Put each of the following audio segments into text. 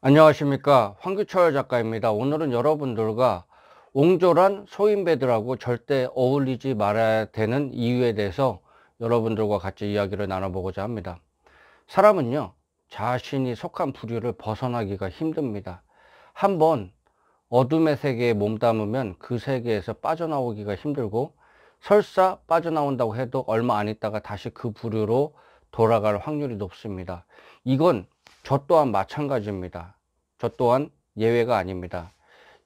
안녕하십니까 황규철 작가입니다 오늘은 여러분들과 옹졸한 소인배들하고 절대 어울리지 말아야 되는 이유에 대해서 여러분들과 같이 이야기를 나눠보고자 합니다 사람은요 자신이 속한 부류를 벗어나기가 힘듭니다 한번 어둠의 세계에 몸담으면 그 세계에서 빠져나오기가 힘들고 설사 빠져나온다고 해도 얼마 안 있다가 다시 그 부류로 돌아갈 확률이 높습니다 이건 저 또한 마찬가지입니다. 저 또한 예외가 아닙니다.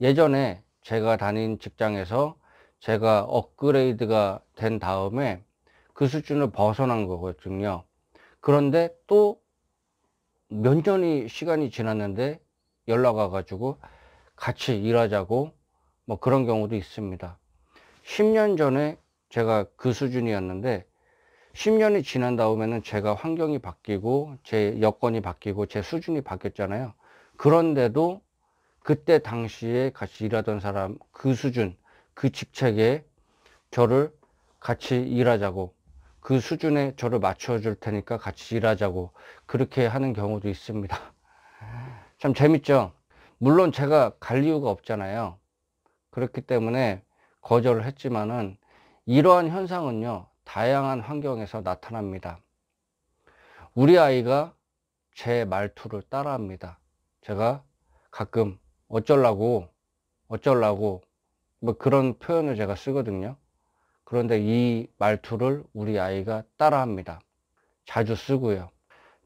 예전에 제가 다닌 직장에서 제가 업그레이드가 된 다음에 그 수준을 벗어난 거거든요. 그런데 또 몇 년이 시간이 지났는데 연락 와가지고 같이 일하자고 뭐 그런 경우도 있습니다. 10년 전에 제가 그 수준이었는데 10년이 지난 다음에는 제가 환경이 바뀌고 제 여건이 바뀌고 제 수준이 바뀌었잖아요. 그런데도 그때 당시에 같이 일하던 사람 그 수준 그 직책에 저를 같이 일하자고 그 수준에 저를 맞춰줄 테니까 같이 일하자고 그렇게 하는 경우도 있습니다. 참 재밌죠? 물론 제가 갈 이유가 없잖아요. 그렇기 때문에 거절을 했지만은 이러한 현상은요 다양한 환경에서 나타납니다. 우리 아이가 제 말투를 따라합니다. 제가 가끔 어쩌려고어쩌려고뭐 그런 표현을 제가 쓰거든요. 그런데 이 말투를 우리 아이가 따라합니다. 자주 쓰고요.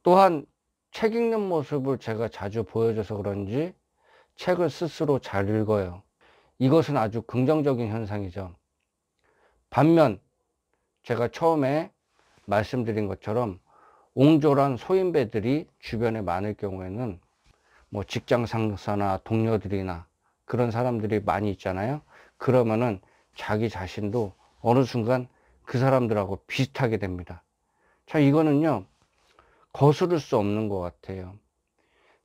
또한 책 읽는 모습을 제가 자주 보여줘서 그런지 책을 스스로 잘 읽어요. 이것은 아주 긍정적인 현상이죠. 반면 제가 처음에 말씀드린 것처럼 옹졸한 소인배들이 주변에 많을 경우에는 뭐 직장 상사나 동료들이나 그런 사람들이 많이 있잖아요. 그러면은 자기 자신도 어느 순간 그 사람들하고 비슷하게 됩니다. 자, 이거는요, 거스를 수 없는 것 같아요.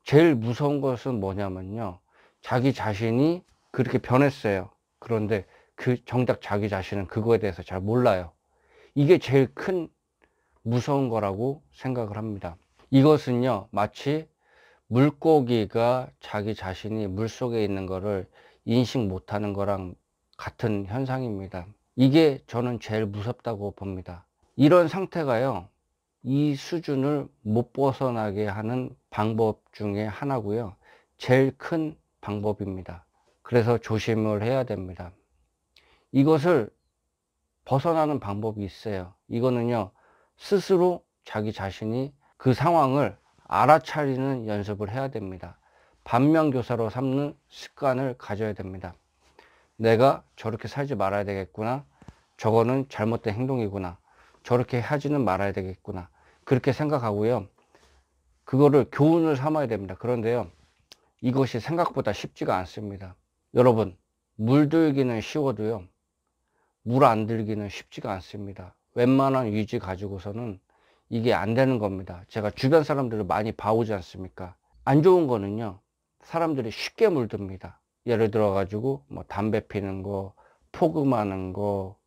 제일 무서운 것은 뭐냐면요. 자기 자신이 그렇게 변했어요. 그런데 그 정작 자기 자신은 그거에 대해서 잘 몰라요. 이게 제일 큰 무서운 거라고 생각을 합니다. 이것은요, 마치 물고기가 자기 자신이 물 속에 있는 거를 인식 못하는 거랑 같은 현상입니다. 이게 저는 제일 무섭다고 봅니다. 이런 상태가요, 이 수준을 못 벗어나게 하는 방법 중에 하나고요. 제일 큰 방법입니다. 그래서 조심을 해야 됩니다. 이것을 벗어나는 방법이 있어요. 이거는요, 스스로 자기 자신이 그 상황을 알아차리는 연습을 해야 됩니다. 반면교사로 삼는 습관을 가져야 됩니다. 내가 저렇게 살지 말아야 되겠구나. 저거는 잘못된 행동이구나. 저렇게 하지는 말아야 되겠구나. 그렇게 생각하고요. 그거를 교훈을 삼아야 됩니다. 그런데요. 이것이 생각보다 쉽지가 않습니다. 여러분, 물들기는 쉬워도요. 물안 들기는 쉽지가 않습니다. 웬만한 유지 가지고서는 이게 안 되는 겁니다. 제가 주변 사람들을 많이 봐오지 않습니까? 안 좋은 거는요, 사람들이 쉽게 물듭니다. 예를 들어 가지고 뭐 담배 피는 거, 포금하는 거,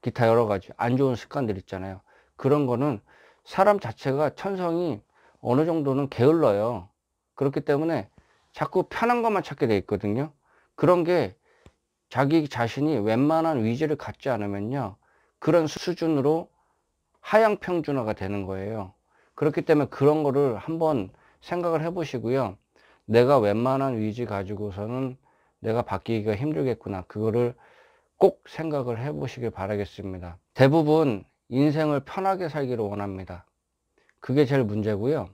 기타 여러 가지 안 좋은 습관들 있잖아요. 그런 거는 사람 자체가 천성이 어느 정도는 게을러요. 그렇기 때문에 자꾸 편한 것만 찾게 돼 있거든요. 그런 게 자기 자신이 웬만한 위지를 갖지 않으면요. 그런 수준으로 하향 평준화가 되는 거예요. 그렇기 때문에 그런 거를 한번 생각을 해보시고요. 내가 웬만한 위지 가지고서는 내가 바뀌기가 힘들겠구나. 그거를 꼭 생각을 해보시길 바라겠습니다. 대부분 인생을 편하게 살기를 원합니다. 그게 제일 문제고요.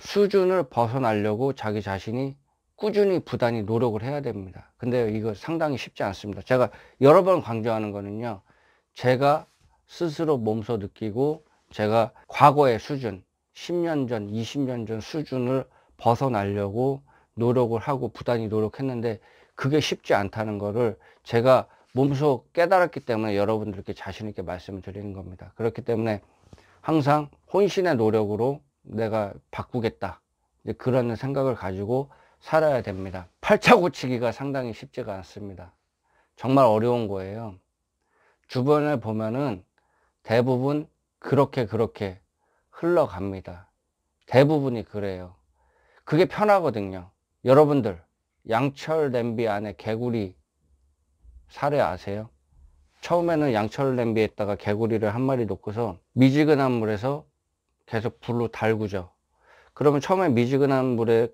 수준을 벗어나려고 자기 자신이 꾸준히 부단히 노력을 해야 됩니다. 근데 이거 상당히 쉽지 않습니다. 제가 여러 번 강조하는 거는요. 제가 스스로 몸소 느끼고 제가 과거의 수준, 10년 전, 20년 전 수준을 벗어나려고 노력을 하고 부단히 노력했는데 그게 쉽지 않다는 거를 제가 몸소 깨달았기 때문에 여러분들께 자신 있게 말씀을 드리는 겁니다. 그렇기 때문에 항상 혼신의 노력으로 내가 바꾸겠다. 그런 생각을 가지고 살아야 됩니다. 팔자 고치기가 상당히 쉽지가 않습니다. 정말 어려운 거예요. 주변에 보면은 대부분 그렇게 그렇게 흘러갑니다. 대부분이 그래요. 그게 편하거든요. 여러분들 양철 냄비 안에 개구리 사례 아세요? 처음에는 양철 냄비에다가 개구리를 한 마리 놓고서 미지근한 물에서 계속 불로 달구죠. 그러면 처음에 미지근한 물에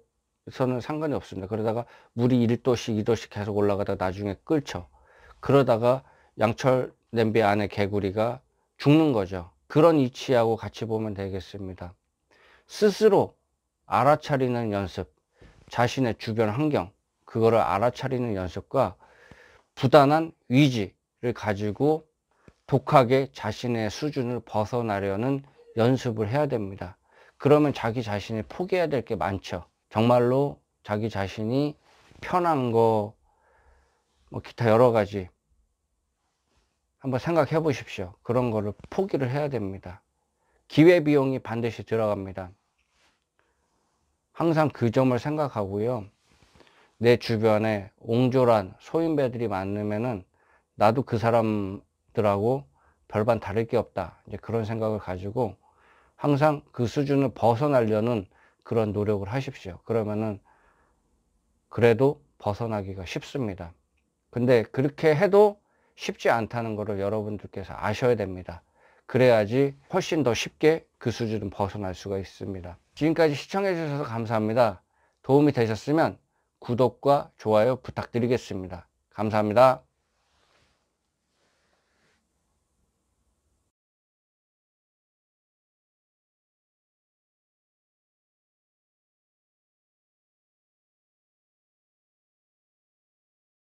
저는 상관이 없습니다. 그러다가 물이 1도씩 2도씩 계속 올라가다 나중에 끓죠. 그러다가 양철 냄비 안에 개구리가 죽는 거죠. 그런 이치하고 같이 보면 되겠습니다. 스스로 알아차리는 연습, 자신의 주변 환경, 그거를 알아차리는 연습과 부단한 위지를 가지고 독하게 자신의 수준을 벗어나려는 연습을 해야 됩니다. 그러면 자기 자신이 포기해야 될 게 많죠. 정말로 자기 자신이 편한 거, 뭐 기타 여러 가지 한번 생각해 보십시오. 그런 거를 포기를 해야 됩니다. 기회비용이 반드시 들어갑니다. 항상 그 점을 생각하고요. 내 주변에 옹졸한 소인배들이 많으면은 나도 그 사람들하고 별반 다를 게 없다. 이제 그런 생각을 가지고 항상 그 수준을 벗어나려는 그런 노력을 하십시오. 그러면은 그래도 벗어나기가 쉽습니다. 근데 그렇게 해도 쉽지 않다는 것을 여러분들께서 아셔야 됩니다. 그래야지 훨씬 더 쉽게 그 수준은 벗어날 수가 있습니다. 지금까지 시청해 주셔서 감사합니다. 도움이 되셨으면 구독과 좋아요 부탁드리겠습니다. 감사합니다.